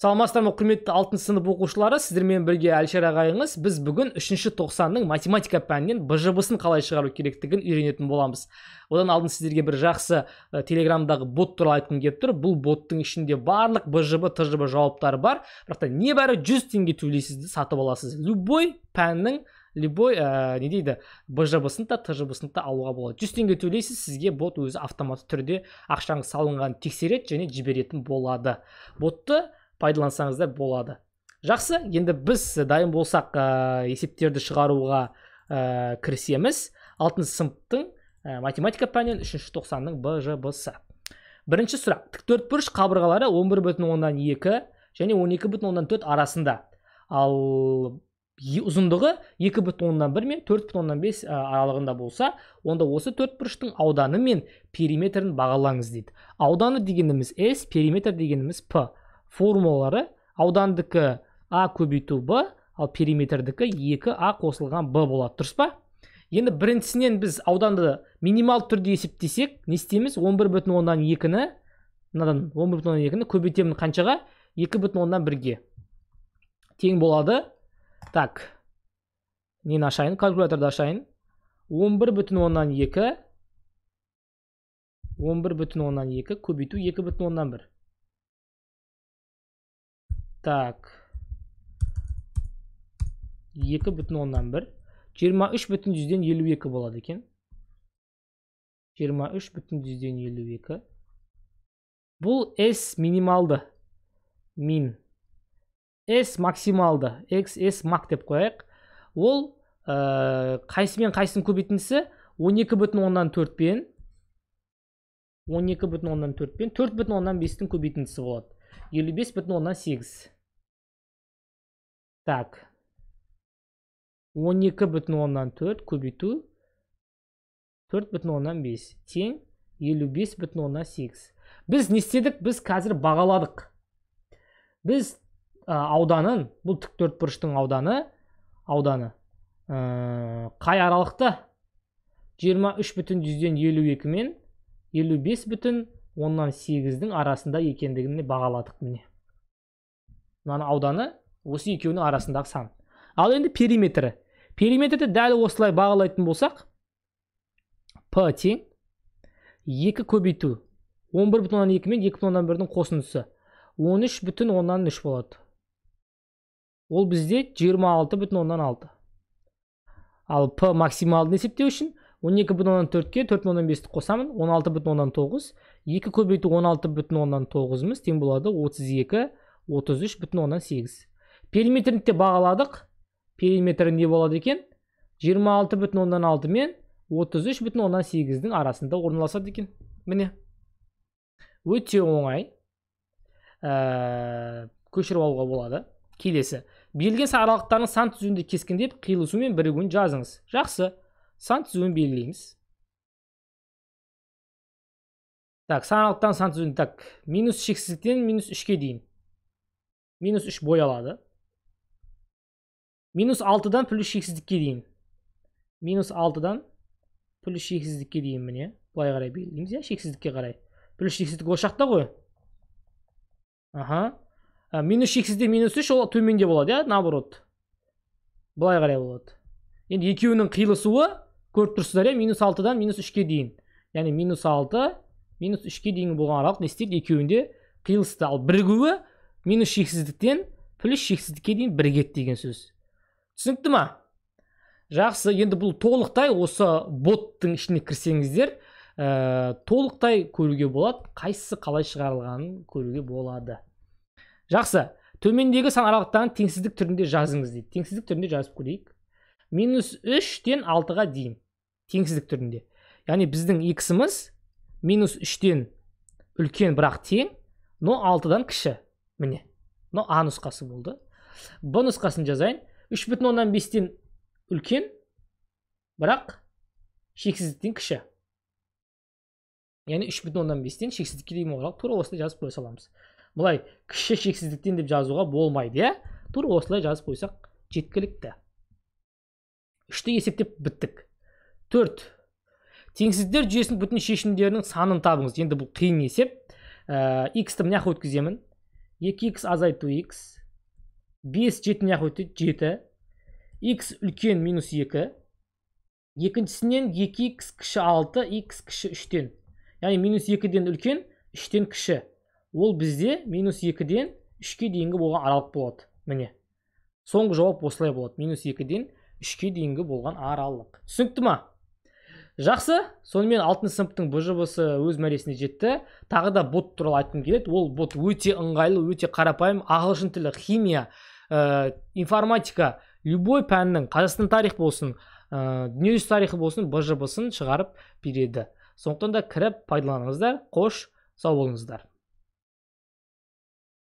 саламатсыздар ма құрметті алтыншы сынып оқушылары сіздермен бірге әлішер ағайыңыз біз бүгін үшінші тоқсанның математика пәнінен сын қалай шығару керектігін үйренетін боламыз одан алдын сіздерге бір жақсы ә, телеграмдағы бот туралы айтқым келіп тұр бұл боттың ішінде барлық бжб тжб жауаптары бар бірақ та небәрі жүз теңге төлейсіз сатып аласыз любой пәннің любой ә, не дейді бжбсын да тжбсын да алуға болады жүз теңге төлейсіз сізге бот өзі автоматты түрде ақшаңыз салынғанын тексереді және жіберетін болады ботты пайдалансаңыздар болады жақсы енді біз дайын болсақ ә, есептерді шығаруға ә, кірісеміз алтыншы сыныптың ә, математика пәнінен үшінші тоқсанның бжбс бірінші сұрақ төртбұрыш қабырғалары 11 бір бүтін оннан екі және 12 екі бүтін оннан төрт арасында ал ұзындығы екі бүтін оннан бір мен төрт бүтін оннан бес аралығында болса онда осы төртбұрыштың бұрыштың ауданы мен периметрін бағалаңыз дейді ауданы дегеніміз s периметр дегеніміз п формулалары аудандыкі а көбейту б ал периметрдікі екі а қосылған б болады дұрыс па енді біріншісінен біз ауданды минимал түрде есептесек не істейміз 11 бүтін оннан екіні мынадан он бір бүтін оннан екіні көбейтемін қаншаға екі бүтін оннан бірге тең болады так нені ашайын калькуляторды ашайын 11 бүтін оннан екі он бір бүтін оннан екі көбейту екі бүтін оннан бір Так. 2 бүтін оннан бір. 23 бүтін жүзден 52 болады екен. 23 бүтін жүзден 52. Бұл S минималды. Мин. S максималды. X, S Mac деп қояйық. Ол ә, қайсымен қайсының көбейтіндісі 12 бүтін оннан 4 12 бүтін оннан 4 пен 4 бүтін оннан 5-тің көбейтіндісі болады Елу бес бүтін оннан сегіз так он екі бүтін оннан төрт көбейту төрт бүтін оннан бес тең елу бес бүтін оннан сегіз біз не істедік біз қазір бағаладық біз ә, ауданын бұл тік төртбұрыштың ауданы ауданы ә, қай аралықта үш бүтін жүзден елу екі мен елу бес бүтін оннан сегіздің арасында екендігін бағаладық міне мынаның ауданы осы екеуінің арасындағы сан ал енді периметрі периметрді дәл осылай бағалайтын болсақ п тең екі көбейту он бір бүтін оннан екі мен екі бүтін оннан бірдің қосындысы он үш бүтін оннан үш болады ол бізде жиырма алты бүтін оннан алты ал п максималды есептеу үшін он екі бүтін оннан төртке төрт бүтін оннан бесті қосамын он алты бүтін оннан тоғыз екі көбейту он алты бүтін оннан тоғызымыз тең болады отыз екі отыз үш бүтін оннан сегіз периметрін де бағаладық периметрі не болады екен жиырма алты бүтін оннан алты мен отыз үш бүтін оннан сегіздің арасында орналасады екен міне өте оңай ә, көшіріп алуға болады келесі берілген аралықтардың сан түзуінде кескіндеп қиылысу мен бірігуін жазыңыз жақсы сан түзуін белгілейміз Так, сан сан түзуін так минус шексіздіктен минус үшке дейін минус үш бой алады минус алтыдан плюс шексіздікке дейін минус алтыдан плюс шексіздікке дейін міне былай қарай белгілейміз иә шексіздікке қарай плюс шексіздік осы жақта ғой аха минус шексізде минус үш ол төменде болады иә наоборот былай қарай болады енді екеуінің қиылысуы көріп тұрсыздар иә минус алтыдан минус үшке дейін яғни минус алты минус үшке дейінгі болған аралық не істейді екеуінде қиылысты ал бірігуі минус шексіздіктен плюс шексіздікке дейін бірігеді деген сөз түсінікті ма жақсы енді бұл толықтай осы боттың ішіне кірсеңіздер ә, толықтай көруге болады қайсысы қалай шығарылғанын көруге болады жақсы төмендегі сан аралықтарын теңсіздік түрінде жазыңыз дейді теңсіздік түрінде жазып көрейік минус үштен алтыға дейін теңсіздік түрінде яғни біздің иксіміз минус үштен үлкен бірақ тең но алтыдан кіші міне но а нұсқасы болды б нұсқасын жазайын үш бүтін оннан бестен үлкен бірақ шексіздіктен кіші яғни үш бүтін оннан бестен шексіздікке дейін болған тура осылай жазып қоя саламыз былай кіші шексіздіктен деп жазуға болмайды иә тура осылай жазып қойсақ жеткілікті үшті есептеп біттік төрт теңсіздіктер жүйесінің бүтін шешімдерінің санын табыңыз енді бұл қиын есеп ә, x-ті мына жаққа өткіземін 2x азайту x 5 7 мына жаққа өтеді жеті x үлкен минус 2 екіншісінен 2x кіші алты. x кіші үштен. яғни минус екіден үлкен үштен кіші ол бізде минус екіден ден 3-ке дейінгі болған аралық болады міне соңғы жауап осылай болады минус екіден үшке дейінгі болған аралық түсінікті ма жақсы сонымен алтыншы сыныптың бжбсы өз мәресіне жетті тағы да бот туралы айтқым келеді ол бот өте ыңғайлы өте қарапайым ағылшын тілі химия ә, информатика любой пәннің қазақстан тарих болсын ә, дүниежүзі тарихы болсын бжбсын шығарып береді сондықтан да кіріп пайдаланыңыздар қош сау болыңыздар